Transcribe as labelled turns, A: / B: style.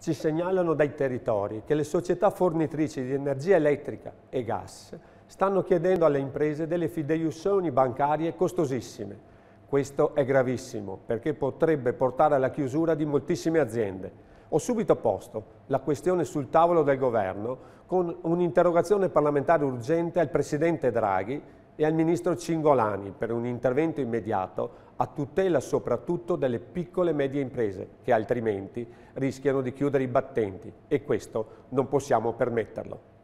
A: ci segnalano dai territori che le società fornitrici di energia elettrica e gas stanno chiedendo alle imprese delle fideiussioni bancarie costosissime. Questo è gravissimo perché potrebbe portare alla chiusura di moltissime aziende. Ho subito posto la questione sul tavolo del governo con un'interrogazione parlamentare urgente al Presidente Draghi e al ministro Cingolani per un intervento immediato a tutela soprattutto delle piccole e medie imprese che altrimenti rischiano di chiudere i battenti e questo non possiamo permetterlo.